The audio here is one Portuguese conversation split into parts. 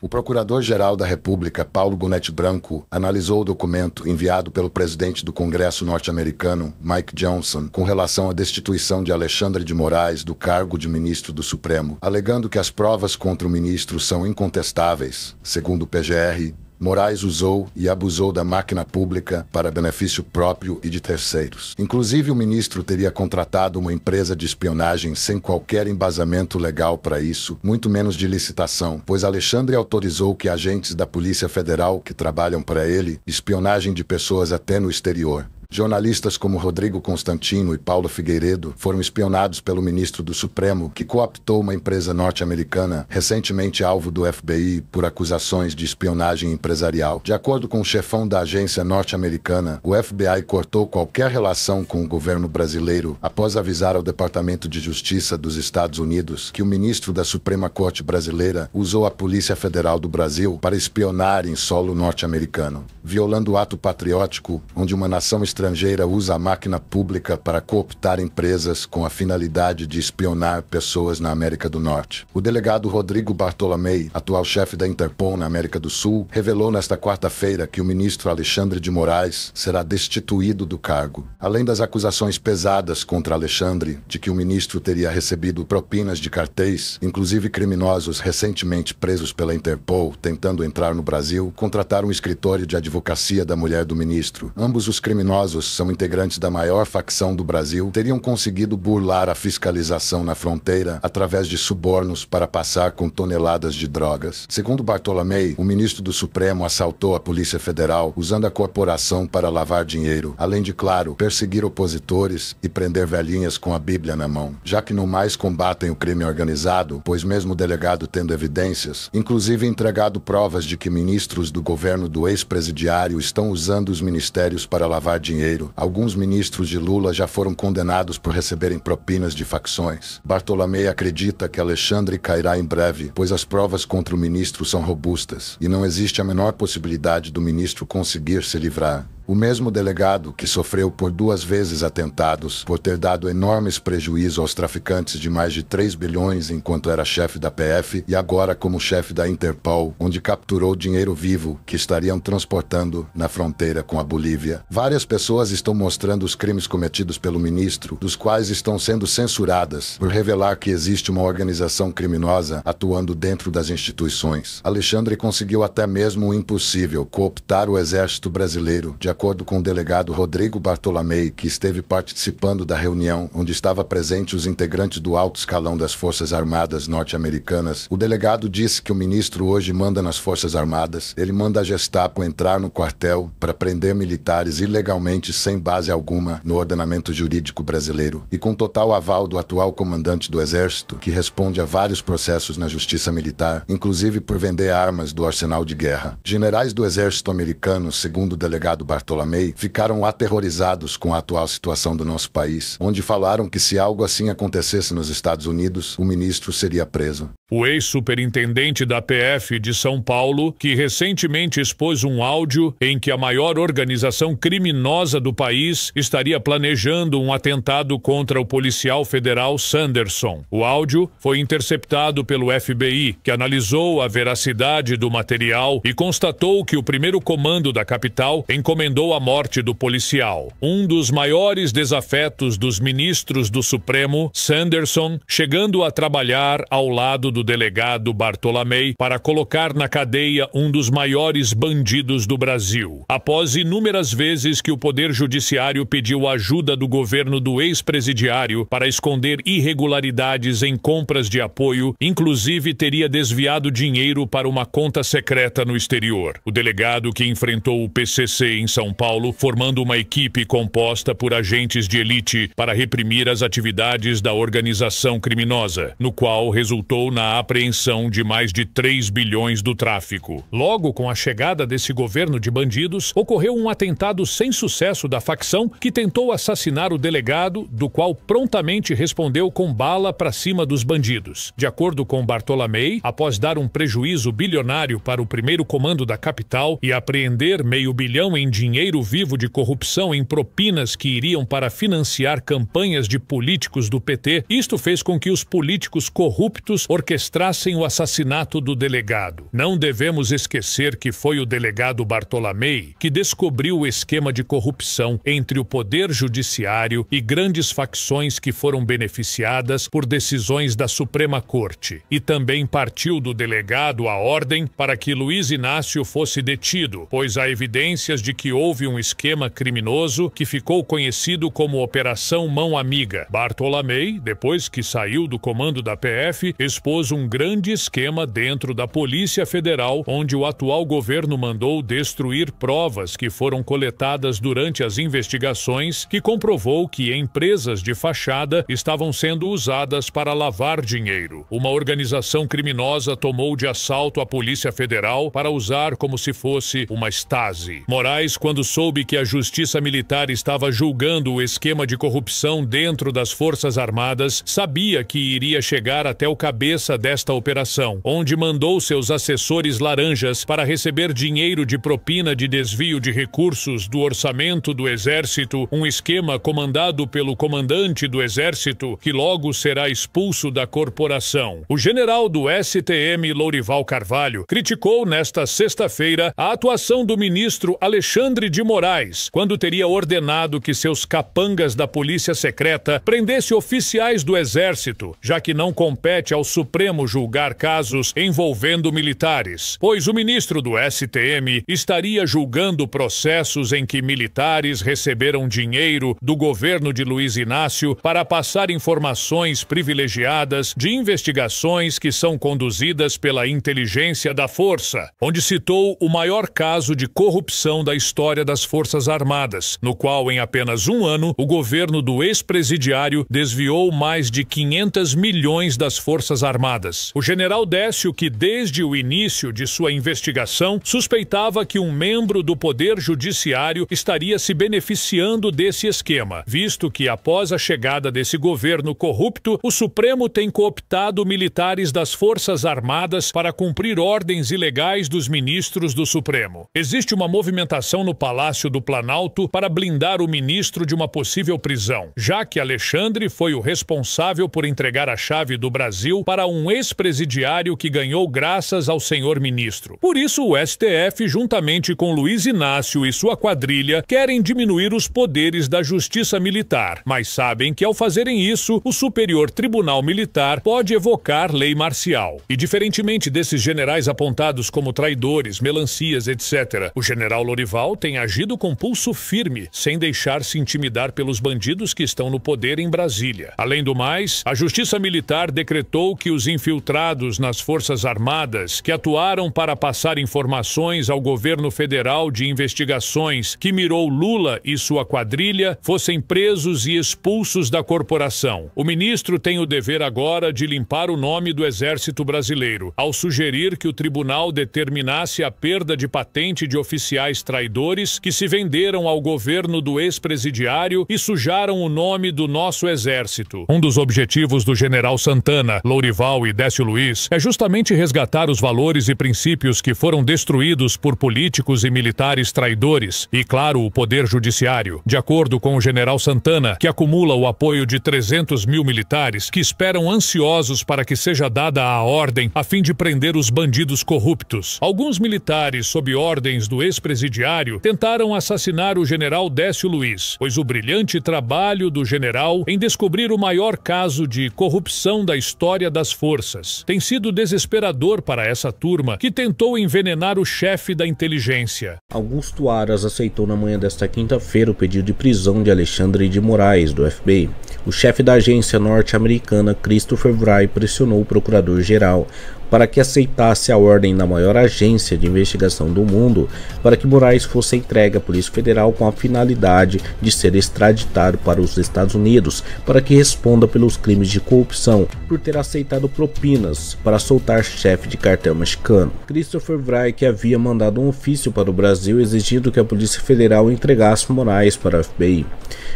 O Procurador-Geral da República, Paulo Gonetti Branco, analisou o documento enviado pelo presidente do Congresso norte-americano, Mike Johnson, com relação à destituição de Alexandre de Moraes do cargo de ministro do Supremo, alegando que as provas contra o ministro são incontestáveis. Segundo o PGR, Moraes usou e abusou da máquina pública para benefício próprio e de terceiros. Inclusive, o ministro teria contratado uma empresa de espionagem sem qualquer embasamento legal para isso, muito menos de licitação, pois Alexandre autorizou que agentes da Polícia Federal que trabalham para ele espionagem de pessoas até no exterior. Jornalistas como Rodrigo Constantino e Paulo Figueiredo foram espionados pelo ministro do Supremo, que cooptou uma empresa norte-americana recentemente alvo do FBI por acusações de espionagem empresarial. De acordo com o chefão da agência norte-americana, o FBI cortou qualquer relação com o governo brasileiro após avisar ao Departamento de Justiça dos Estados Unidos que o ministro da Suprema Corte brasileira usou a Polícia Federal do Brasil para espionar em solo norte-americano, violando o ato patriótico onde uma nação estrangeira usa a máquina pública para cooptar empresas com a finalidade de espionar pessoas na América do Norte. O delegado Rodrigo Bartolomei, atual chefe da Interpol na América do Sul, revelou nesta quarta-feira que o ministro Alexandre de Moraes será destituído do cargo. Além das acusações pesadas contra Alexandre de que o ministro teria recebido propinas de cartéis, inclusive criminosos recentemente presos pela Interpol tentando entrar no Brasil, contrataram um escritório de advocacia da mulher do ministro. Ambos os criminosos criminosos são integrantes da maior facção do Brasil, teriam conseguido burlar a fiscalização na fronteira através de subornos para passar com toneladas de drogas. Segundo Bartolomei, o ministro do Supremo assaltou a Polícia Federal usando a corporação para lavar dinheiro, além de, claro, perseguir opositores e prender velhinhas com a Bíblia na mão, já que no mais combatem o crime organizado, pois mesmo o delegado tendo evidências, inclusive entregado provas de que ministros do governo do ex-presidiário estão usando os ministérios para lavar dinheiro dinheiro. Alguns ministros de Lula já foram condenados por receberem propinas de facções. Bartolomei acredita que Alexandre cairá em breve, pois as provas contra o ministro são robustas e não existe a menor possibilidade do ministro conseguir se livrar. O mesmo delegado que sofreu por duas vezes atentados por ter dado enormes prejuízos aos traficantes de mais de 3 bilhões enquanto era chefe da PF e agora como chefe da Interpol, onde capturou dinheiro vivo que estariam transportando na fronteira com a Bolívia. Várias pessoas estão mostrando os crimes cometidos pelo ministro, dos quais estão sendo censuradas por revelar que existe uma organização criminosa atuando dentro das instituições. Alexandre conseguiu até mesmo o impossível, cooptar o exército brasileiro, de acordo com o delegado Rodrigo Bartolomei, que esteve participando da reunião onde estava presente os integrantes do alto escalão das Forças Armadas norte-americanas, o delegado disse que o ministro hoje manda nas Forças Armadas, ele manda a Gestapo entrar no quartel para prender militares ilegalmente sem base alguma no ordenamento jurídico brasileiro e com total aval do atual comandante do Exército, que responde a vários processos na Justiça Militar, inclusive por vender armas do arsenal de guerra. Generais do Exército americano, segundo o delegado Bartolomei, Ptolomei ficaram aterrorizados com a atual situação do nosso país, onde falaram que se algo assim acontecesse nos Estados Unidos, o ministro seria preso. O ex-superintendente da PF de São Paulo, que recentemente expôs um áudio em que a maior organização criminosa do país estaria planejando um atentado contra o policial federal Sanderson. O áudio foi interceptado pelo FBI, que analisou a veracidade do material e constatou que o primeiro comando da capital encomendou a morte do policial. Um dos maiores desafetos dos ministros do Supremo, Sanderson, chegando a trabalhar ao lado do do delegado Bartolomei para colocar na cadeia um dos maiores bandidos do Brasil. Após inúmeras vezes que o Poder Judiciário pediu ajuda do governo do ex-presidiário para esconder irregularidades em compras de apoio, inclusive teria desviado dinheiro para uma conta secreta no exterior. O delegado que enfrentou o PCC em São Paulo, formando uma equipe composta por agentes de elite para reprimir as atividades da organização criminosa, no qual resultou na a apreensão de mais de 3 bilhões do tráfico. Logo com a chegada desse governo de bandidos, ocorreu um atentado sem sucesso da facção que tentou assassinar o delegado, do qual prontamente respondeu com bala para cima dos bandidos. De acordo com Bartolomei, após dar um prejuízo bilionário para o primeiro comando da capital e apreender meio bilhão em dinheiro vivo de corrupção em propinas que iriam para financiar campanhas de políticos do PT, isto fez com que os políticos corruptos orquestrassem orquestrassem o assassinato do delegado. Não devemos esquecer que foi o delegado Bartolomei que descobriu o esquema de corrupção entre o poder judiciário e grandes facções que foram beneficiadas por decisões da Suprema Corte. E também partiu do delegado a ordem para que Luiz Inácio fosse detido, pois há evidências de que houve um esquema criminoso que ficou conhecido como Operação Mão Amiga. Bartolomei, depois que saiu do comando da PF, expôs um grande esquema dentro da Polícia Federal, onde o atual governo mandou destruir provas que foram coletadas durante as investigações, que comprovou que empresas de fachada estavam sendo usadas para lavar dinheiro. Uma organização criminosa tomou de assalto a Polícia Federal para usar como se fosse uma estase. Moraes, quando soube que a Justiça Militar estava julgando o esquema de corrupção dentro das Forças Armadas, sabia que iria chegar até o cabeça desta operação, onde mandou seus assessores laranjas para receber dinheiro de propina de desvio de recursos do orçamento do Exército, um esquema comandado pelo comandante do Exército, que logo será expulso da corporação. O general do STM, Lourival Carvalho, criticou nesta sexta-feira a atuação do ministro Alexandre de Moraes, quando teria ordenado que seus capangas da Polícia Secreta prendesse oficiais do Exército, já que não compete ao Supremo podemos julgar casos envolvendo militares, pois o ministro do STM estaria julgando processos em que militares receberam dinheiro do governo de Luiz Inácio para passar informações privilegiadas de investigações que são conduzidas pela inteligência da força, onde citou o maior caso de corrupção da história das Forças Armadas, no qual, em apenas um ano, o governo do ex-presidiário desviou mais de 500 milhões das Forças Armadas Armadas. O general Décio, que desde o início de sua investigação suspeitava que um membro do Poder Judiciário estaria se beneficiando desse esquema, visto que após a chegada desse governo corrupto, o Supremo tem cooptado militares das Forças Armadas para cumprir ordens ilegais dos ministros do Supremo. Existe uma movimentação no Palácio do Planalto para blindar o ministro de uma possível prisão, já que Alexandre foi o responsável por entregar a chave do Brasil para um um ex-presidiário que ganhou graças ao senhor ministro. Por isso, o STF, juntamente com Luiz Inácio e sua quadrilha, querem diminuir os poderes da justiça militar, mas sabem que ao fazerem isso, o Superior Tribunal Militar pode evocar lei marcial. E diferentemente desses generais apontados como traidores, melancias, etc., o general Lorival tem agido com pulso firme, sem deixar-se intimidar pelos bandidos que estão no poder em Brasília. Além do mais, a Justiça Militar decretou que os infiltrados nas Forças Armadas que atuaram para passar informações ao governo federal de investigações que mirou Lula e sua quadrilha fossem presos e expulsos da corporação. O ministro tem o dever agora de limpar o nome do Exército Brasileiro, ao sugerir que o tribunal determinasse a perda de patente de oficiais traidores que se venderam ao governo do ex-presidiário e sujaram o nome do nosso Exército. Um dos objetivos do general Santana, Lourival e Décio Luiz é justamente resgatar os valores e princípios que foram destruídos por políticos e militares traidores e, claro, o poder judiciário. De acordo com o general Santana, que acumula o apoio de 300 mil militares que esperam ansiosos para que seja dada a ordem a fim de prender os bandidos corruptos. Alguns militares, sob ordens do ex-presidiário, tentaram assassinar o general Décio Luiz, pois o brilhante trabalho do general em descobrir o maior caso de corrupção da história das forças forças. Tem sido desesperador para essa turma que tentou envenenar o chefe da inteligência. Augusto Aras aceitou na manhã desta quinta-feira o pedido de prisão de Alexandre de Moraes, do FBI. O chefe da agência norte-americana, Christopher Wray, pressionou o procurador-geral para que aceitasse a ordem na maior agência de investigação do mundo para que Moraes fosse entregue à Polícia Federal com a finalidade de ser extraditado para os Estados Unidos para que responda pelos crimes de corrupção por ter aceitado propinas para soltar chefe de cartel mexicano. Christopher que havia mandado um ofício para o Brasil exigindo que a Polícia Federal entregasse Moraes para a FBI.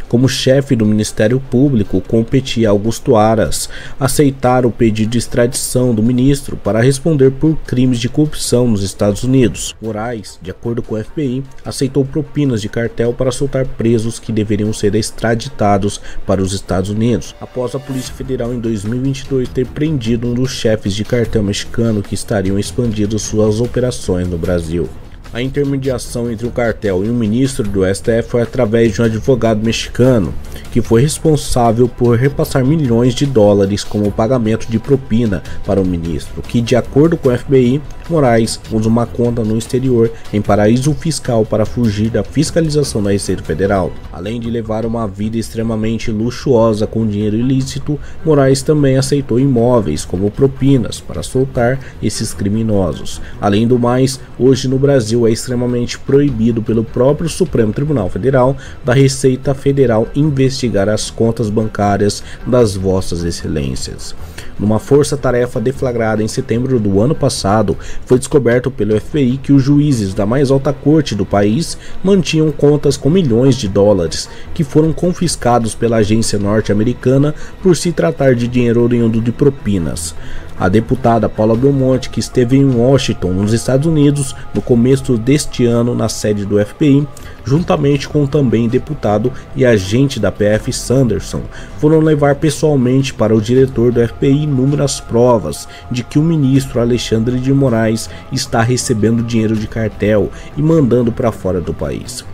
Como chefe do Ministério Público, competia Augusto Aras aceitar o pedido de extradição do ministro para responder por crimes de corrupção nos Estados Unidos. Moraes, de acordo com o FBI, aceitou propinas de cartel para soltar presos que deveriam ser extraditados para os Estados Unidos, após a Polícia Federal em 2022 ter prendido um dos chefes de cartel mexicano que estariam expandindo suas operações no Brasil. A intermediação entre o cartel e o ministro do STF foi através de um advogado mexicano, que foi responsável por repassar milhões de dólares como pagamento de propina para o ministro, que, de acordo com o FBI, Moraes usa uma conta no exterior em paraíso fiscal para fugir da fiscalização da Receita Federal. Além de levar uma vida extremamente luxuosa com dinheiro ilícito, Moraes também aceitou imóveis como propinas para soltar esses criminosos. Além do mais, hoje no Brasil é extremamente proibido pelo próprio Supremo Tribunal Federal da Receita Federal investigar as contas bancárias das vossas excelências. Numa força-tarefa deflagrada em setembro do ano passado, foi descoberto pelo FBI que os juízes da mais alta corte do país mantinham contas com milhões de dólares, que foram confiscados pela agência norte-americana por se tratar de dinheiro oriundo de propinas. A deputada Paula Belmonte, que esteve em Washington, nos Estados Unidos, no começo deste ano na sede do FBI, juntamente com também deputado e agente da PF Sanderson, foram levar pessoalmente para o diretor do FBI inúmeras provas de que o ministro Alexandre de Moraes está recebendo dinheiro de cartel e mandando para fora do país.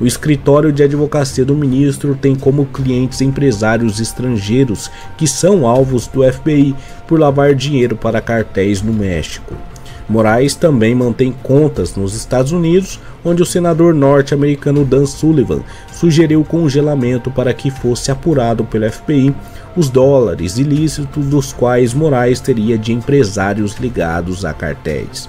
O escritório de advocacia do ministro tem como clientes empresários estrangeiros que são alvos do FBI por lavar dinheiro para cartéis no México. Moraes também mantém contas nos Estados Unidos, onde o senador norte-americano Dan Sullivan sugeriu congelamento para que fosse apurado pelo FBI os dólares ilícitos dos quais Moraes teria de empresários ligados a cartéis.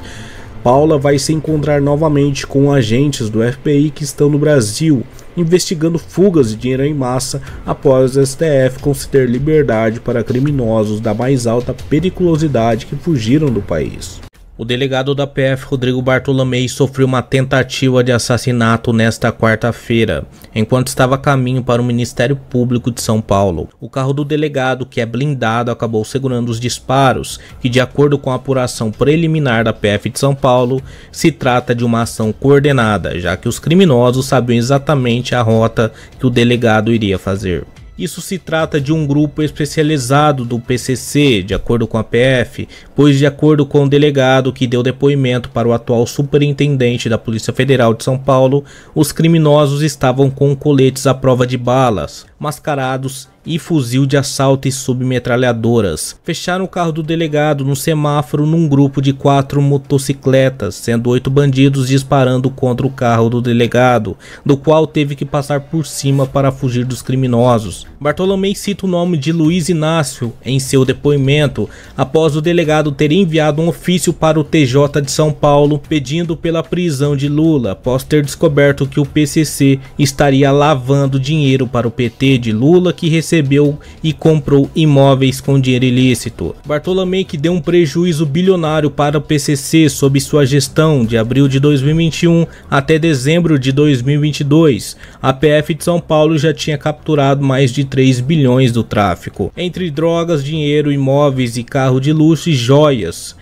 Paula vai se encontrar novamente com agentes do FBI que estão no Brasil, investigando fugas de dinheiro em massa após o STF conceder liberdade para criminosos da mais alta periculosidade que fugiram do país. O delegado da PF, Rodrigo Bartolomei, sofreu uma tentativa de assassinato nesta quarta-feira, enquanto estava a caminho para o Ministério Público de São Paulo. O carro do delegado, que é blindado, acabou segurando os disparos, que, de acordo com a apuração preliminar da PF de São Paulo, se trata de uma ação coordenada, já que os criminosos sabiam exatamente a rota que o delegado iria fazer. Isso se trata de um grupo especializado do PCC, de acordo com a PF, pois, de acordo com o delegado que deu depoimento para o atual superintendente da Polícia Federal de São Paulo, os criminosos estavam com coletes à prova de balas, mascarados e fuzil de assalto e submetralhadoras. Fecharam o carro do delegado no semáforo num grupo de quatro motocicletas, sendo oito bandidos disparando contra o carro do delegado, do qual teve que passar por cima para fugir dos criminosos. Bartolomei cita o nome de Luiz Inácio em seu depoimento, após o delegado ter enviado um ofício para o TJ de São Paulo pedindo pela prisão de Lula, após ter descoberto que o PCC estaria lavando dinheiro para o PT de Lula que recebeu recebeu e comprou imóveis com dinheiro ilícito. Bartolomei que deu um prejuízo bilionário para o PCC sob sua gestão de abril de 2021 até dezembro de 2022. A PF de São Paulo já tinha capturado mais de 3 bilhões do tráfico, entre drogas, dinheiro, imóveis e carro de luxo e joias.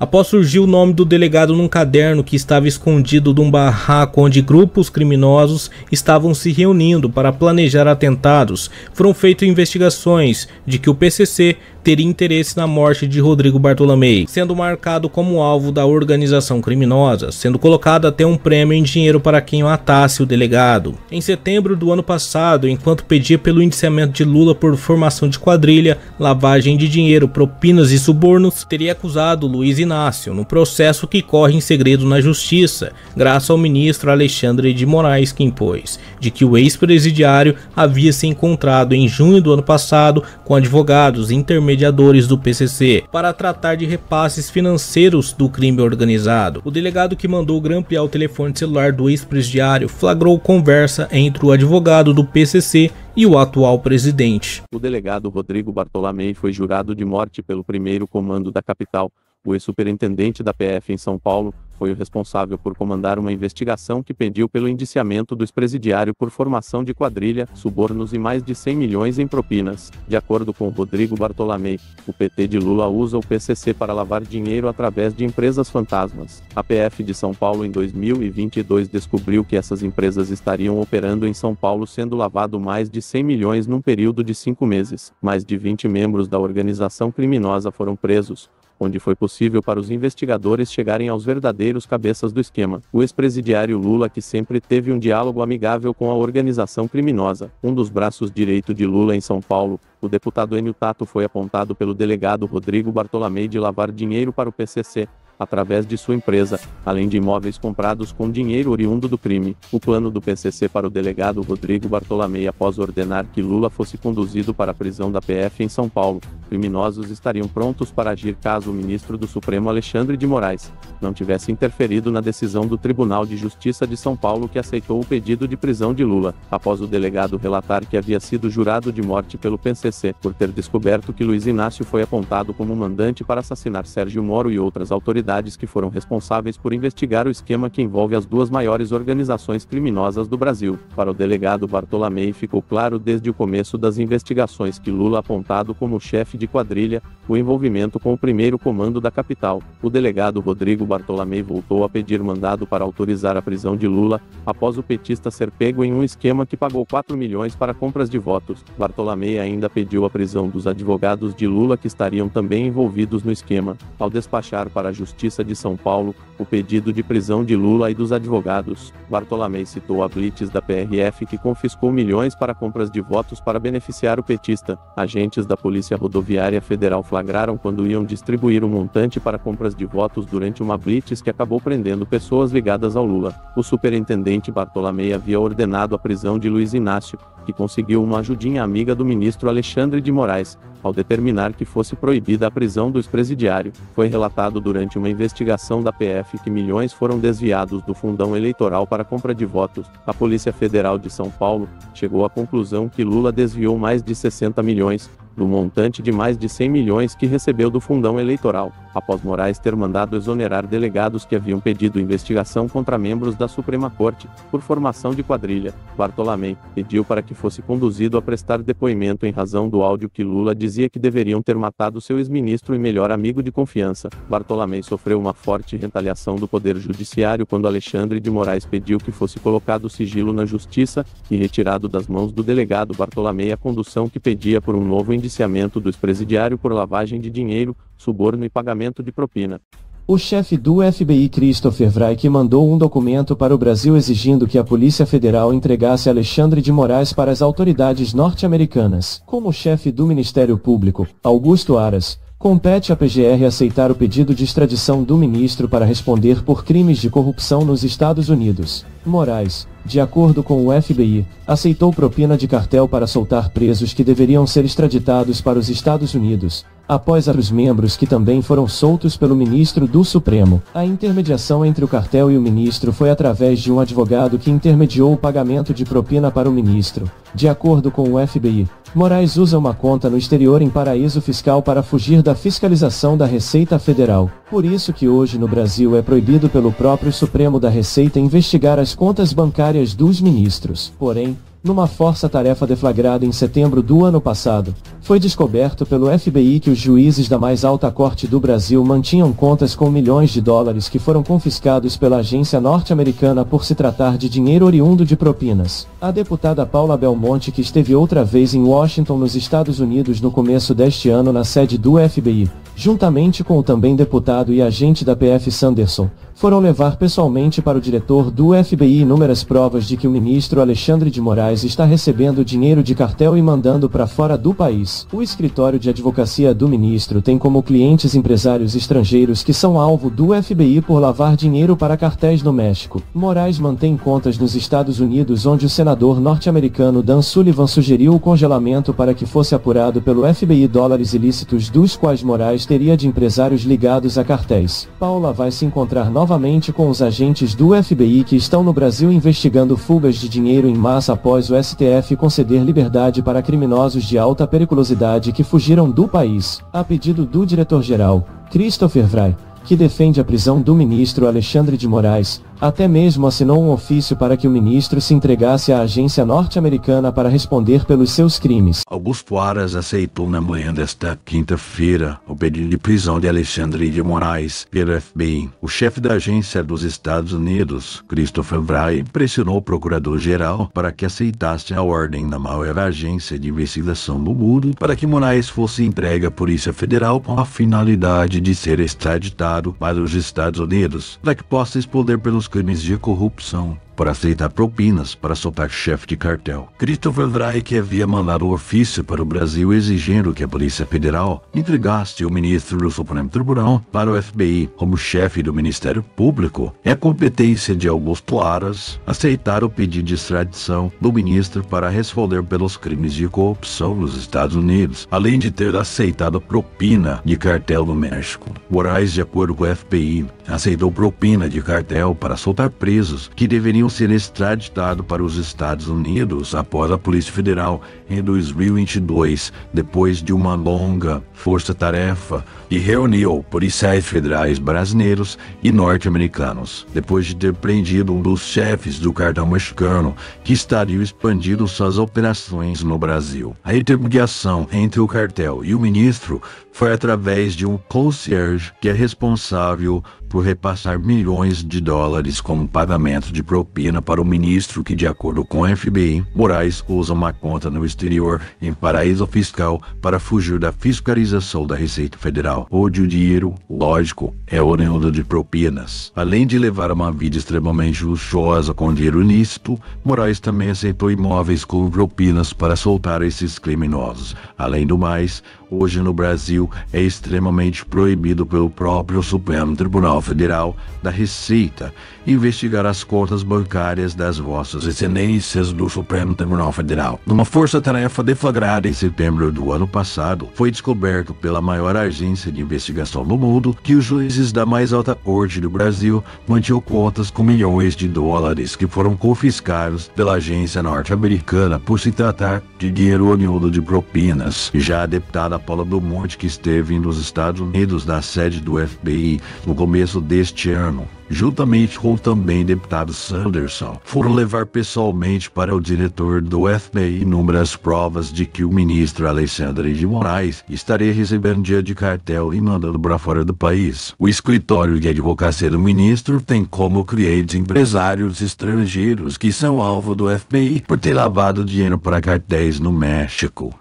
Após surgir o nome do delegado num caderno que estava escondido de um barraco onde grupos criminosos estavam se reunindo para planejar atentados, foram feitas investigações de que o PCC teria interesse na morte de Rodrigo Bartolomei, sendo marcado como alvo da organização criminosa, sendo colocado até um prêmio em dinheiro para quem matasse o delegado. Em setembro do ano passado, enquanto pedia pelo indiciamento de Lula por formação de quadrilha, lavagem de dinheiro, propinas e subornos, teria acusado Luiz Inácio no processo que corre em segredo na justiça, graças ao ministro Alexandre de Moraes que impôs, de que o ex-presidiário havia se encontrado em junho do ano passado com advogados intermediários mediadores do PCC para tratar de repasses financeiros do crime organizado. O delegado que mandou grampear o telefone celular do ex-presidiário flagrou conversa entre o advogado do PCC e o atual presidente. O delegado Rodrigo Bartolomei foi jurado de morte pelo primeiro comando da capital, o ex-superintendente da PF em São Paulo, foi o responsável por comandar uma investigação que pediu pelo indiciamento do ex-presidiário por formação de quadrilha, subornos e mais de 100 milhões em propinas. De acordo com Rodrigo Bartolamei, o PT de Lula usa o PCC para lavar dinheiro através de empresas fantasmas. A PF de São Paulo em 2022 descobriu que essas empresas estariam operando em São Paulo sendo lavado mais de 100 milhões num período de cinco meses. Mais de 20 membros da organização criminosa foram presos, onde foi possível para os investigadores chegarem aos verdadeiros cabeças do esquema. O ex-presidiário Lula, que sempre teve um diálogo amigável com a organização criminosa, um dos braços direito de Lula em São Paulo, o deputado Enio Tato foi apontado pelo delegado Rodrigo Bartolomei de lavar dinheiro para o PCC, através de sua empresa, além de imóveis comprados com dinheiro oriundo do crime. O plano do PCC para o delegado Rodrigo Bartolomei após ordenar que Lula fosse conduzido para a prisão da PF em São Paulo, criminosos estariam prontos para agir caso o ministro do Supremo Alexandre de Moraes não tivesse interferido na decisão do Tribunal de Justiça de São Paulo que aceitou o pedido de prisão de Lula, após o delegado relatar que havia sido jurado de morte pelo PCC por ter descoberto que Luiz Inácio foi apontado como mandante para assassinar Sérgio Moro e outras autoridades que foram responsáveis por investigar o esquema que envolve as duas maiores organizações criminosas do Brasil. Para o delegado Bartolomei ficou claro desde o começo das investigações que Lula apontado como chefe de quadrilha, o envolvimento com o primeiro comando da capital, o delegado Rodrigo Bartolomei voltou a pedir mandado para autorizar a prisão de Lula, após o petista ser pego em um esquema que pagou 4 milhões para compras de votos. Bartolomei ainda pediu a prisão dos advogados de Lula que estariam também envolvidos no esquema. Ao despachar para a Justiça de São Paulo o pedido de prisão de Lula e dos advogados, Bartolomei citou a blitz da PRF que confiscou milhões para compras de votos para beneficiar o petista. Agentes da Polícia Rodoviária Rodoviária Federal flagraram quando iam distribuir um montante para compras de votos durante uma blitz que acabou prendendo pessoas ligadas ao Lula. O superintendente Bartolomei havia ordenado a prisão de Luiz Inácio, que conseguiu uma ajudinha amiga do ministro Alexandre de Moraes, ao determinar que fosse proibida a prisão do ex-presidiário, foi relatado durante uma investigação da PF que milhões foram desviados do fundão eleitoral para compra de votos. A Polícia Federal de São Paulo chegou à conclusão que Lula desviou mais de 60 milhões, do montante de mais de 100 milhões que recebeu do fundão eleitoral após Moraes ter mandado exonerar delegados que haviam pedido investigação contra membros da Suprema Corte, por formação de quadrilha, Bartolomei pediu para que fosse conduzido a prestar depoimento em razão do áudio que Lula dizia que deveriam ter matado seu ex-ministro e melhor amigo de confiança. Bartolomei sofreu uma forte retaliação do Poder Judiciário quando Alexandre de Moraes pediu que fosse colocado sigilo na Justiça e retirado das mãos do delegado Bartolomei a condução que pedia por um novo indiciamento do ex-presidiário por lavagem de dinheiro, suborno e pagamento de propina. O chefe do FBI Christopher Wray mandou um documento para o Brasil exigindo que a Polícia Federal entregasse Alexandre de Moraes para as autoridades norte-americanas. Como chefe do Ministério Público, Augusto Aras, compete à PGR aceitar o pedido de extradição do ministro para responder por crimes de corrupção nos Estados Unidos. Moraes, de acordo com o FBI, aceitou propina de cartel para soltar presos que deveriam ser extraditados para os Estados Unidos, após outros membros que também foram soltos pelo ministro do Supremo. A intermediação entre o cartel e o ministro foi através de um advogado que intermediou o pagamento de propina para o ministro. De acordo com o FBI, Moraes usa uma conta no exterior em paraíso fiscal para fugir da fiscalização da Receita Federal. Por isso que hoje no Brasil é proibido pelo próprio Supremo da Receita investigar as contas bancárias dos ministros. Porém, numa força-tarefa deflagrada em setembro do ano passado, foi descoberto pelo FBI que os juízes da mais alta corte do Brasil mantinham contas com milhões de dólares que foram confiscados pela agência norte-americana por se tratar de dinheiro oriundo de propinas. A deputada Paula Belmonte, que esteve outra vez em Washington, nos Estados Unidos no começo deste ano na sede do FBI, juntamente com o também deputado e agente da PF Sanderson, foram levar pessoalmente para o diretor do FBI inúmeras provas de que o ministro Alexandre de Moraes está recebendo dinheiro de cartel e mandando para fora do país. O escritório de advocacia do ministro tem como clientes empresários estrangeiros que são alvo do FBI por lavar dinheiro para cartéis no México. Moraes mantém contas nos Estados Unidos onde o senador norte-americano Dan Sullivan sugeriu o congelamento para que fosse apurado pelo FBI dólares ilícitos dos quais Moraes teria de empresários ligados a cartéis. Paula vai se encontrar novamente novamente com os agentes do FBI que estão no Brasil investigando fugas de dinheiro em massa após o STF conceder liberdade para criminosos de alta periculosidade que fugiram do país, a pedido do diretor-geral, Christopher Wray, que defende a prisão do ministro Alexandre de Moraes, até mesmo assinou um ofício para que o ministro se entregasse à agência norte-americana para responder pelos seus crimes. Augusto Aras aceitou na manhã desta quinta-feira o pedido de prisão de Alexandre de Moraes pelo FBI. O chefe da agência dos Estados Unidos, Christopher Wray, pressionou o procurador-geral para que aceitasse a ordem da maior agência de investigação do mundo para que Moraes fosse entregue à Polícia Federal com a finalidade de ser extraditado para os Estados Unidos, para que possa responder pelos crimes de corrupção por aceitar propinas para soltar chefe de cartel. Christopher Drake havia mandado ofício para o Brasil exigindo que a Polícia Federal entregasse o ministro do Supremo Tribunal para o FBI como chefe do Ministério Público. É competência de Augusto Aras aceitar o pedido de extradição do ministro para responder pelos crimes de corrupção nos Estados Unidos, além de ter aceitado propina de cartel no México. Moraes, de acordo com o FBI, aceitou propina de cartel para soltar presos que deveriam ser extraditado para os Estados Unidos após a Polícia Federal, em 2022, depois de uma longa força-tarefa que reuniu policiais federais brasileiros e norte-americanos, depois de ter prendido um dos chefes do cartão mexicano que estaria expandindo suas operações no Brasil. A intermediação entre o cartel e o ministro foi através de um concierge que é responsável por repassar milhões de dólares como pagamento de propina para o ministro que, de acordo com a FBI, Moraes usa uma conta no exterior, em paraíso fiscal, para fugir da fiscalização da Receita Federal, onde o dinheiro, lógico, é oriundo de propinas. Além de levar uma vida extremamente luxuosa com dinheiro lícito, Moraes também aceitou imóveis com propinas para soltar esses criminosos. Além do mais, hoje no Brasil é extremamente proibido pelo próprio Supremo Tribunal Federal da Receita investigar as contas bancárias das vossas excelências do Supremo Tribunal Federal. Numa força-tarefa deflagrada em setembro do ano passado, foi descoberto pela maior agência de investigação do mundo que os juízes da mais alta corte do Brasil mantinham contas com milhões de dólares que foram confiscados pela agência norte-americana por se tratar de dinheiro oriundo de propinas. Já a deputada Paula do que esteve nos Estados Unidos na sede do FBI no começo deste ano, juntamente com também deputado Sanderson, foram levar pessoalmente para o diretor do FBI inúmeras provas de que o ministro Alexandre de Moraes estaria recebendo dia de cartel e mandando para fora do país. O escritório de advocacia do ministro tem como clientes empresários estrangeiros que são alvo do FBI por ter lavado dinheiro para cartéis no México.